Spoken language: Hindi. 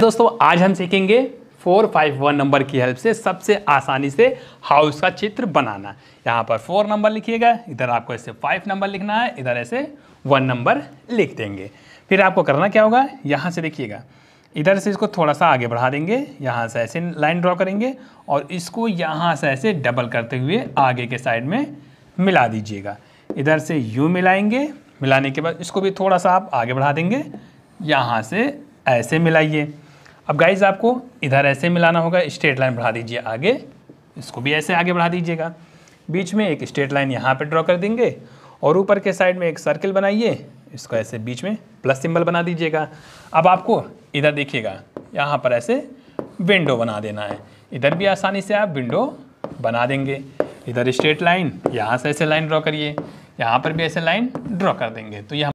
दोस्तों आज हम सीखेंगे फोर फाइव वन नंबर की हेल्प से सबसे आसानी से हाउस का चित्र बनाना यहाँ पर फोर नंबर लिखिएगा इधर आपको ऐसे फाइव नंबर लिखना है इधर ऐसे वन नंबर लिख देंगे फिर आपको करना क्या होगा यहाँ से देखिएगा इधर से इसको थोड़ा सा आगे बढ़ा देंगे यहाँ से ऐसे लाइन ड्रॉ करेंगे और इसको यहाँ से ऐसे डबल करते हुए आगे के साइड में मिला दीजिएगा इधर से यू मिलाएंगे मिलाने के बाद इसको भी थोड़ा सा आप आगे बढ़ा देंगे यहाँ से ऐसे मिलाइए अब गाइज आपको इधर ऐसे मिलाना होगा स्ट्रेट लाइन बढ़ा दीजिए आगे इसको भी ऐसे आगे बढ़ा दीजिएगा बीच में एक स्ट्रेट लाइन यहाँ पर ड्रॉ कर देंगे और ऊपर के साइड में एक सर्किल बनाइए इसको ऐसे बीच में प्लस सिंबल बना दीजिएगा अब आपको इधर देखिएगा यहाँ पर ऐसे विंडो बना देना है इधर भी आसानी से आप विंडो बना देंगे इधर स्ट्रेट लाइन यहाँ से ऐसे लाइन ड्रॉ करिए यहाँ पर भी ऐसे लाइन ड्रॉ कर देंगे तो यह